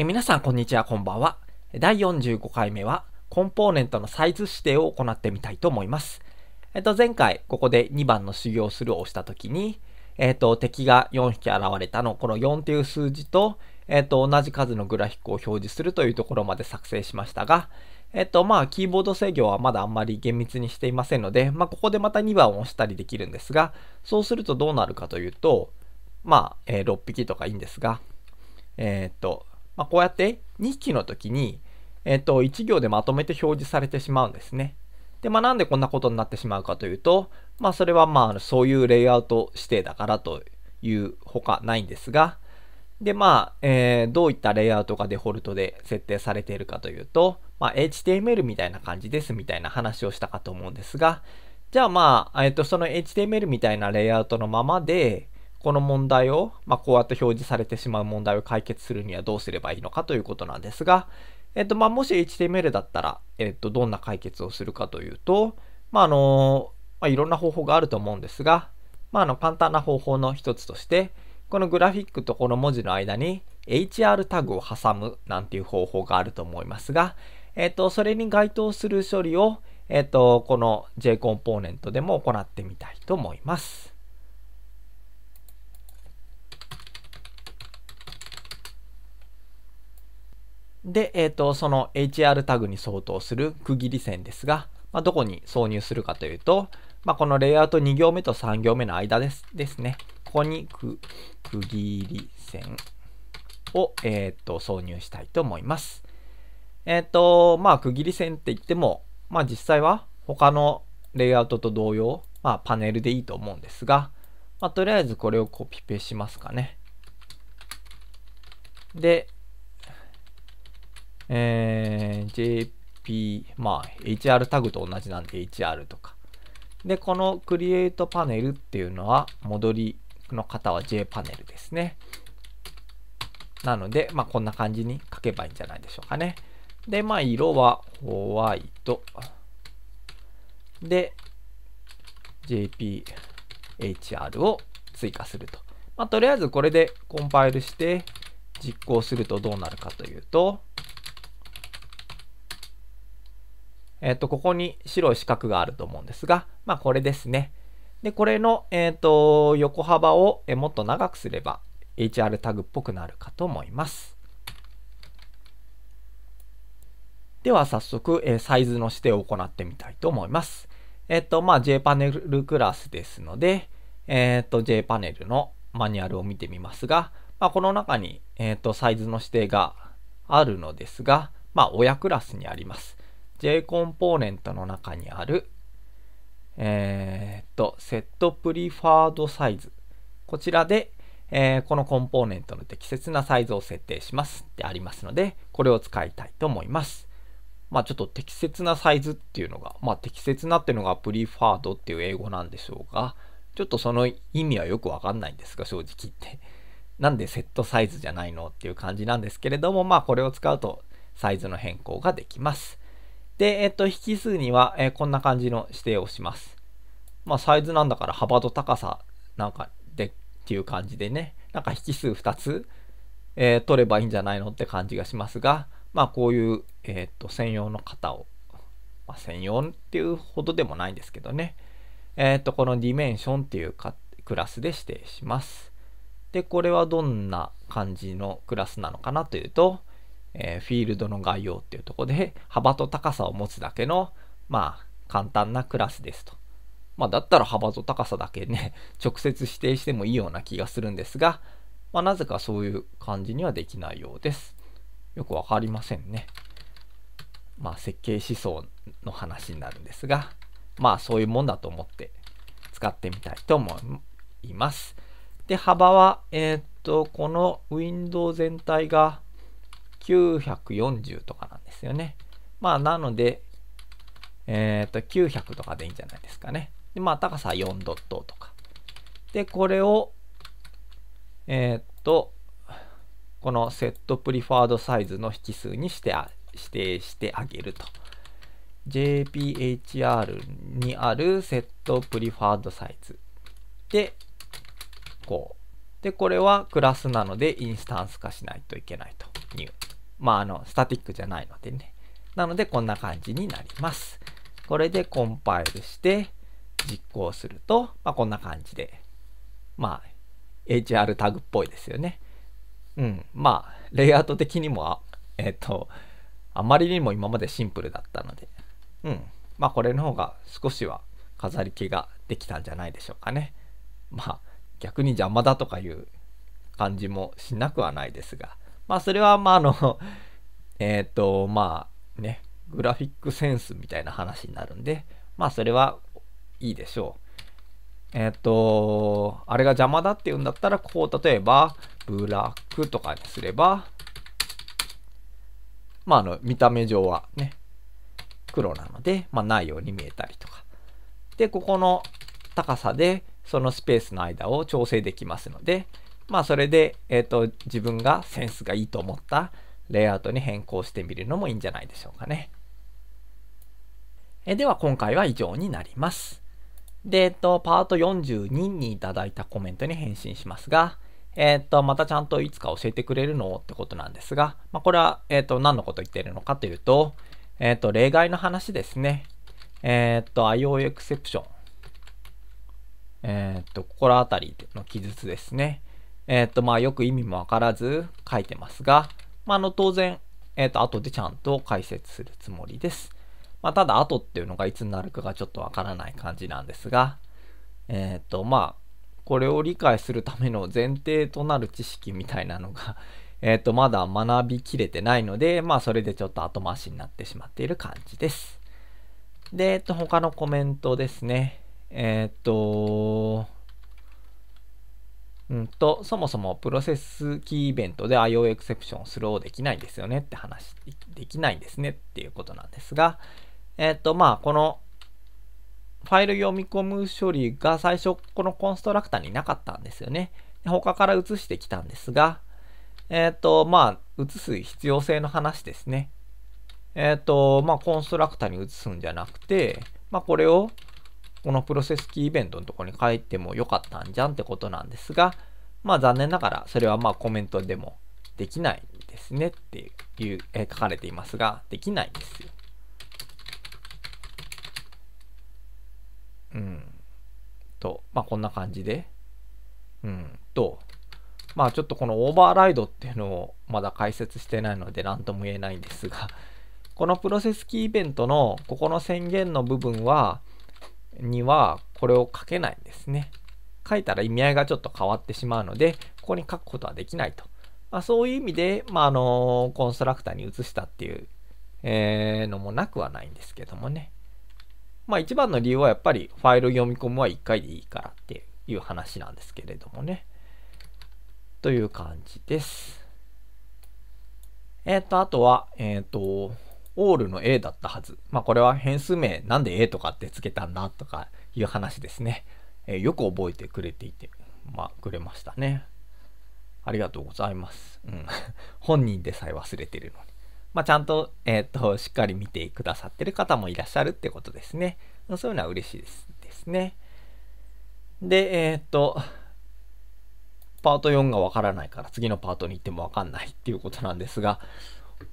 え皆さんこんにちは、こんばんは。第45回目は、コンポーネントのサイズ指定を行ってみたいと思います。えっ、と、前回、ここで2番の修行するを押したときに、えっ、と、敵が4匹現れたの、この4という数字と、えっ、と、同じ数のグラフィックを表示するというところまで作成しましたが、えっ、と、まあ、キーボード制御はまだあんまり厳密にしていませんので、まあ、ここでまた2番を押したりできるんですが、そうするとどうなるかというと、まあ、えー、6匹とかいいんですが、えっ、と、まあ、こうやって2期の時に、えっ、と、1行でまとめて表示されてしまうんですね。で、まあ、なんでこんなことになってしまうかというと、まあ、それはまあ、そういうレイアウト指定だからというほかないんですが、で、まあ、えー、どういったレイアウトがデフォルトで設定されているかというと、まあ、HTML みたいな感じですみたいな話をしたかと思うんですが、じゃあまあ、えっ、ー、と、その HTML みたいなレイアウトのままで、この問題を、まあ、こうやって表示されてしまう問題を解決するにはどうすればいいのかということなんですが、えっと、まあ、もし HTML だったら、えっと、どんな解決をするかというと、まあ、あの、まあ、いろんな方法があると思うんですが、まあ、あの、簡単な方法の一つとして、このグラフィックとこの文字の間に HR タグを挟むなんていう方法があると思いますが、えっと、それに該当する処理を、えっと、この J コンポーネントでも行ってみたいと思います。で、えっ、ー、と、その HR タグに相当する区切り線ですが、まあ、どこに挿入するかというと、まあ、このレイアウト2行目と3行目の間ですですね。ここに区切り線を、えっ、ー、と挿入したいと思います。えっ、ー、と、まあ、区切り線って言っても、まあ、実際は他のレイアウトと同様、まあ、パネルでいいと思うんですが、まあ、とりあえずこれをコピペしますかね。で、えー、JP、まあ、HR タグと同じなんで HR とか。で、この Create パネルっていうのは、戻りの方は J パネルですね。なので、まあ、こんな感じに書けばいいんじゃないでしょうかね。で、まあ、色はホワイト。で、JPHR を追加すると。まあ、とりあえずこれでコンパイルして実行するとどうなるかというと、えっ、と、ここに白い四角があると思うんですが、まあこれですね。で、これの、えっ、と、横幅をもっと長くすれば HR タグっぽくなるかと思います。では早速、えサイズの指定を行ってみたいと思います。えっ、と、まあ j パネルクラスですので、えっ、と j パネルのマニュアルを見てみますが、まあ、この中に、えっとサイズの指定があるのですが、まあ親クラスにあります。J コンポーネントの中にある、えー、っと、セットプリファードサイズ。こちらで、えー、このコンポーネントの適切なサイズを設定しますってありますので、これを使いたいと思います。まあちょっと適切なサイズっていうのが、まあ適切なっていうのがプリファードっていう英語なんでしょうが、ちょっとその意味はよくわかんないんですが、正直言って。なんでセットサイズじゃないのっていう感じなんですけれども、まあこれを使うとサイズの変更ができます。で、えっと、引数には、えこんな感じの指定をします。まあ、サイズなんだから幅と高さなんかでっていう感じでね、なんか引数2つ、えー、取ればいいんじゃないのって感じがしますが、まあ、こういう、えっと、専用の型を、まあ、専用っていうほどでもないんですけどね、えっと、このディメンションっていうかクラスで指定します。で、これはどんな感じのクラスなのかなというと、えー、フィールドの概要っていうとこで幅と高さを持つだけの、まあ、簡単なクラスですと。まあ、だったら幅と高さだけね、直接指定してもいいような気がするんですが、まあ、なぜかそういう感じにはできないようです。よくわかりませんね。まあ、設計思想の話になるんですが、まあ、そういうもんだと思って使ってみたいと思います。で、幅は、えー、っと、このウィンドウ全体が940とかなんですよね。まあ、なので、えっ、ー、と、900とかでいいんじゃないですかね。で、まあ、高さ4ドットとか。で、これを、えっ、ー、と、このセットプリファードサイズの引数にして指定してあげると。JPHR にあるセットプリファードサイズ。で、こう。で、これはクラスなのでインスタンス化しないといけないと。ニュー。まあ、あの、スタティックじゃないのでね。なので、こんな感じになります。これでコンパイルして、実行すると、まあ、こんな感じで、まあ、HR タグっぽいですよね。うん。まあ、レイアウト的にも、えっ、ー、と、あまりにも今までシンプルだったので、うん。まあ、これの方が少しは飾り気ができたんじゃないでしょうかね。まあ、逆に邪魔だとかいう感じもしなくはないですが、まあそれはまああの えっとまあね、グラフィックセンスみたいな話になるんで、まあそれはいいでしょう。えっ、ー、と、あれが邪魔だって言うんだったら、こう、例えば、ブラックとかにすれば、まあ、あの、見た目上はね、黒なので、まあ、ないように見えたりとか。で、ここの高さで、そのスペースの間を調整できますので、まあそれで、えっ、ー、と、自分がセンスがいいと思ったレイアウトに変更してみるのもいいんじゃないでしょうかね。えでは今回は以上になります。で、えっ、ー、と、パート42にいただいたコメントに返信しますが、えっ、ー、と、またちゃんといつか教えてくれるのってことなんですが、まあ、これは、えっ、と、何のこと言ってるのかというと、えっ、と、例外の話ですね。えっ、と、IO エクセプション。えっ、と、心当たりの記述ですね。えっ、ー、と、まあ、よく意味もわからず書いてますが、まあ、あの、当然、えっ、ー、と、後でちゃんと解説するつもりです。まあ、ただ、後っていうのがいつになるかがちょっとわからない感じなんですが、えっ、ー、と、まあ、これを理解するための前提となる知識みたいなのが えっと、まだ学びきれてないので、まあ、それでちょっと後回しになってしまっている感じです。で、えっと、他のコメントですね。えっと、うんと、そもそもプロセスキーイベントで IO エクセプションスローできないですよねって話、できないんですねっていうことなんですが、えっ、ー、と、まあ、このファイル読み込む処理が最初このコンストラクターになかったんですよね。他から移してきたんですが、えっ、ー、と、まあ、移す必要性の話ですね。えっ、ー、と、まあ、コンストラクターに移すんじゃなくて、まあ、これをこのプロセスキーイベントのところに書いてもよかったんじゃんってことなんですが、まあ残念ながらそれはまあコメントでもできないですねっていう、えー、書かれていますが、できないですよ。うん。と、まあこんな感じで。うんと、まあちょっとこのオーバーライドっていうのをまだ解説してないので何とも言えないんですが、このプロセスキーイベントのここの宣言の部分は、にはこれを書けないんですね。書いたら意味合いがちょっと変わってしまうので、ここに書くことはできないと。まあ、そういう意味で、まあ、あのコンストラクターに移したっていう、えー、のもなくはないんですけどもね。まあ一番の理由はやっぱりファイル読み込むは1回でいいからっていう話なんですけれどもね。という感じです。えっ、ー、と、あとは、えっ、ー、と、オールの A だったはず。まあこれは変数名なんで A とかってつけたんだとかいう話ですね。えー、よく覚えてくれていて、まあくれましたね。ありがとうございます。うん。本人でさえ忘れてるのに。まあちゃんと、えっ、と、しっかり見てくださってる方もいらっしゃるってことですね。そういうのは嬉しいですですね。で、えっ、と、パート4がわからないから次のパートに行ってもわかんないっていうことなんですが、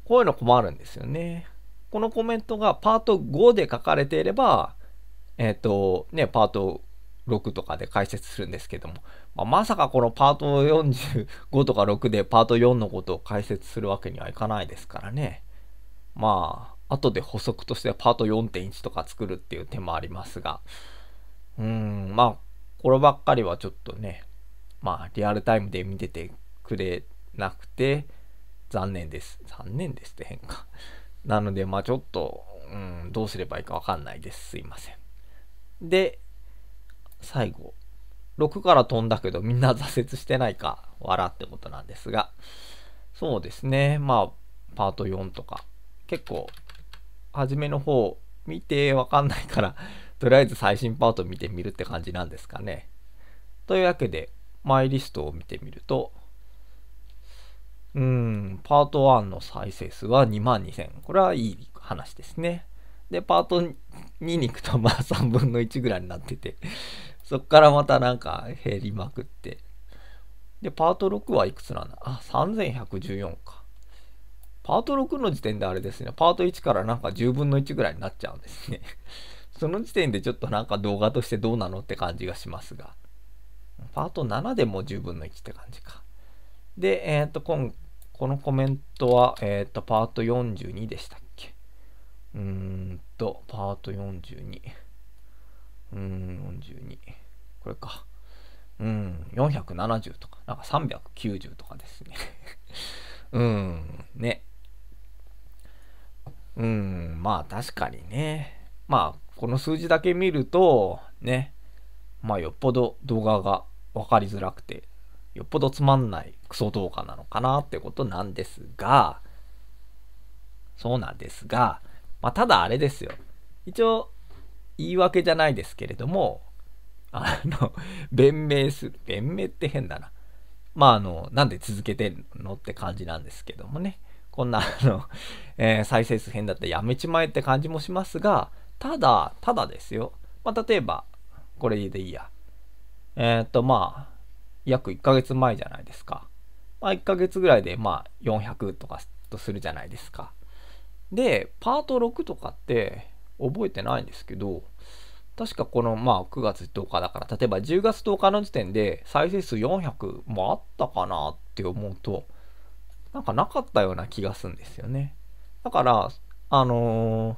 こういうの困るんですよね。このコメントがパート5で書かれていれば、えっ、ー、と、ね、パート6とかで解説するんですけども、まあ、まさかこのパート45とか6でパート4のことを解説するわけにはいかないですからね。まあ、後で補足としてパート4.1とか作るっていう手もありますが、うん、まあ、こればっかりはちょっとね、まあ、リアルタイムで見ててくれなくて、残念です。残念ですって変化。なので、まあちょっと、うん、どうすればいいかわかんないです。すいません。で、最後。6から飛んだけどみんな挫折してないか、笑ってことなんですが、そうですね。まあ、パート4とか、結構、初めの方、見てわかんないからとりあえず最新パート見てみるって感じなんですかね。というわけで、マイリストを見てみると、うん、パート1の再生数は2万2000。これはいい話ですね。で、パート2に行くとまあ3分の1ぐらいになってて、そっからまたなんか減りまくって。で、パート6はいくつなんだあ、3114か。パート6の時点であれですね、パート1からなんか10分の1ぐらいになっちゃうんですね。その時点でちょっとなんか動画としてどうなのって感じがしますが。パート7でも10分の1って感じか。で、えっ、と、今このコメントは、えっ、ー、と、パート42でしたっけうーんと、パート42。うーん、42。これか。うん、470とか、なんか390とかですね。うん、ね。うん、まあ確かにね。まあ、この数字だけ見ると、ね。まあよっぽど動画が分かりづらくてよっぽどつまんないクソ動画なのかなってことなんですが、そうなんですが、まあ、ただあれですよ。一応、言い訳じゃないですけれども、あの、弁明する。弁明って変だな。まあ、あの、なんで続けてんのって感じなんですけどもね。こんな、あの、えー、再生数変だったらやめちまえって感じもしますが、ただ、ただですよ。まあ、例えば、これでいいや。えっ、ー、と、まあ、約1ヶ月前じゃないですか。まあ、1ヶ月ぐらいで、まあ、400とかとするじゃないですか。で、パート6とかって覚えてないんですけど、確かこの、まあ、9月10日だから、例えば10月10日の時点で再生数400もあったかなって思うと、なんかなかったような気がするんですよね。だから、あのー、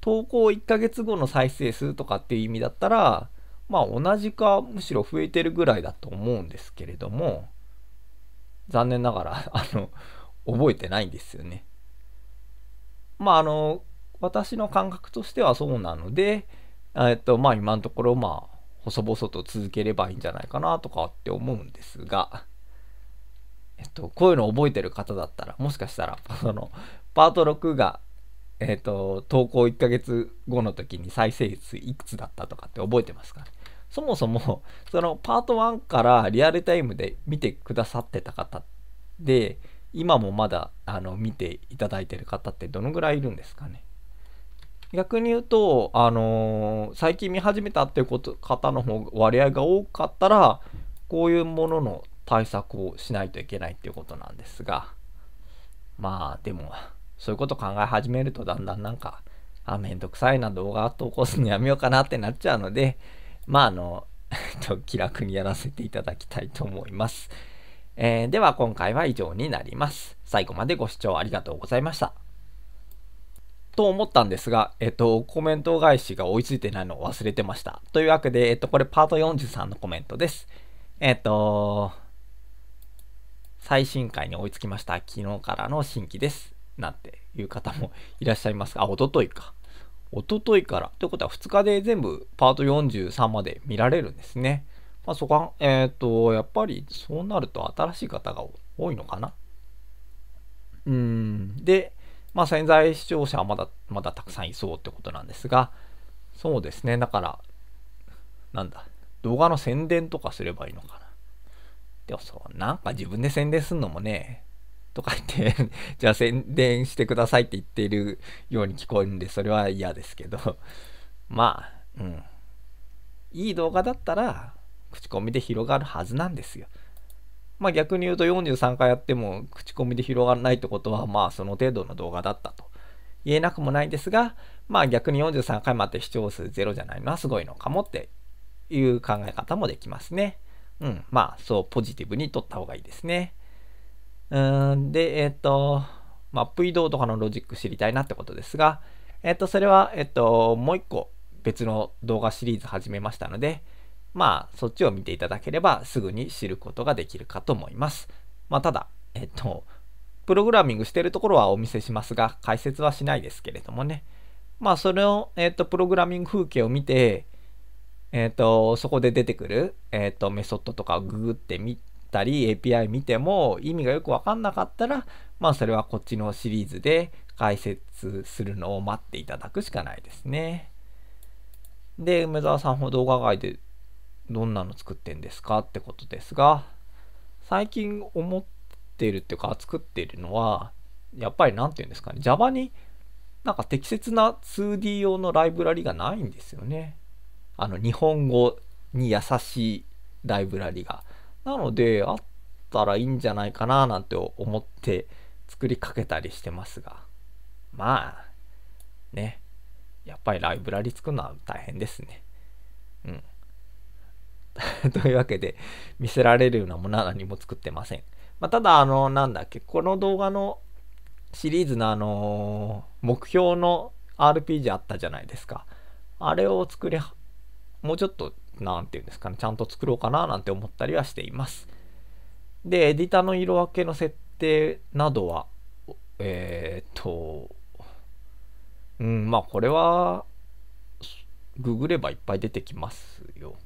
投稿1ヶ月後の再生数とかっていう意味だったら、まあ同じかむしろ増えてるぐらいだと思うんですけれども残念ながら あの覚えてないんですよね。まああの私の感覚としてはそうなので、えっとまあ、今のところまあ細々と続ければいいんじゃないかなとかって思うんですが、えっと、こういうの覚えてる方だったらもしかしたら そのパート6がえっ、ー、と、投稿1ヶ月後の時に再生数いくつだったとかって覚えてますかそもそも、そのパート1からリアルタイムで見てくださってた方で、今もまだあの見ていただいてる方ってどのぐらいいるんですかね逆に言うと、あのー、最近見始めたっていうこと方の方割合が多かったらこういうものの対策をしないといけないっていうことなんですがまあでもそういうこと考え始めるとだんだんなんか、あ、めんどくさいな、動画投稿するのやめようかなってなっちゃうので、まああの、と気楽にやらせていただきたいと思います。えー、では今回は以上になります。最後までご視聴ありがとうございました。と思ったんですが、えっと、コメント返しが追いついてないのを忘れてました。というわけで、えっと、これパート43のコメントです。えっと、最新回に追いつきました。昨日からの新規です。なんていう方もいらっしゃいますが、あ、おとといか。おとといから。ということは2日で全部パート43まで見られるんですね。まあ、そこは、えっ、ー、と、やっぱりそうなると新しい方が多いのかな。うん。で、まあ、潜在視聴者はまだ、まだたくさんいそうってことなんですが、そうですね。だから、なんだ、動画の宣伝とかすればいいのかな。でもそう、なんか自分で宣伝するのもね、とか言って じゃあ宣伝してくださいって言っているように聞こえるんで、それは嫌ですけど まあ、うん。いい動画だったら、口コミで広がるはずなんですよ。まあ逆に言うと43回やっても口コミで広がらないってことは、まあその程度の動画だったと言えなくもないんですが、まあ逆に43回まで視聴数ゼロじゃないのはすごいのかもっていう考え方もできますね。うん。まあそうポジティブに取った方がいいですね。うんで、えっ、ー、と、まあ、プイドとかのロジック知りたいなってことですが、えっ、ー、と、それは、えっ、ー、と、もう一個別の動画シリーズ始めましたので、まあ、そっちを見ていただければすぐに知ることができるかと思います。まあ、ただ、えっと、プログラミングしてるところはお見せしますが、解説はしないですけれどもね。まあ、それを、えっと、プログラミング風景を見て、えっと、そこで出てくる、えっと、メソッドとかをググってみったり API 見ても意味がよくわかんなかったら、まあそれはこっちのシリーズで解説するのを待っていただくしかないですね。で、梅沢さんほど動画外でどんなの作ってんですかってことですが、最近思ってるっていうか作っているのは、やっぱり何て言うんですかね、Java になんか適切な 2D 用のライブラリがないんですよね。あの、日本語に優しいライブラリが。なので、あったらいいんじゃないかななんて思って作りかけたりしてますが、まあ、ね、やっぱりライブラリ作るのは大変ですね。うん。というわけで、見せられるようなものは何も作ってません。まあ、ただ、あの、なんだっけ、この動画のシリーズのあのー、目標の RPG あったじゃないですか。あれを作り、もうちょっとなんていうんですかね、ちゃんと作ろうかななんて思ったりはしています。で、エディタの色分けの設定などは、えー、っと、うん、まあこれは、ググればいっぱい出てきますよ。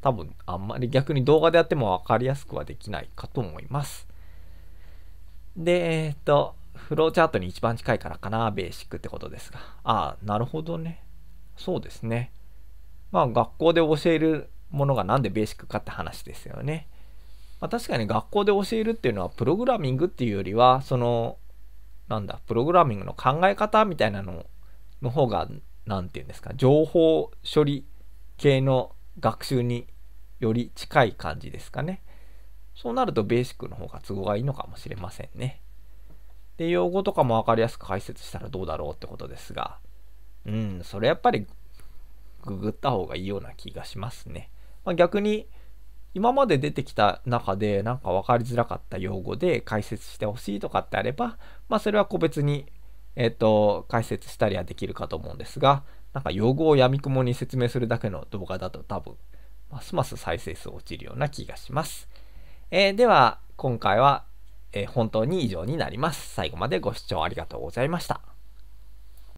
多分、あんまり逆に動画でやっても分かりやすくはできないかと思います。で、えー、っと、フローチャートに一番近いからかな、ベーシックってことですが。ああ、なるほどね。そうですね。まあ学校で教えるものが何でベーシックかって話ですよね。まあ、確かに学校で教えるっていうのはプログラミングっていうよりはそのなんだプログラミングの考え方みたいなのの方が何て言うんですか情報処理系の学習により近い感じですかね。そうなるとベーシックの方が都合がいいのかもしれませんね。で、用語とかも分かりやすく解説したらどうだろうってことですが、うん、それやっぱりググった方がいいような気がしますね。まあ、逆に今まで出てきた中でなんか分かりづらかった用語で解説してほしいとかってあれば、まあ、それは個別に、えーと、解説したりはできるかと思うんですがなんか用語をやみくもに説明するだけの動画だと多分ますます再生数落ちるような気がします。えー、では今回は、えー、本当に以上になります。最後までご視聴ありがとうございました。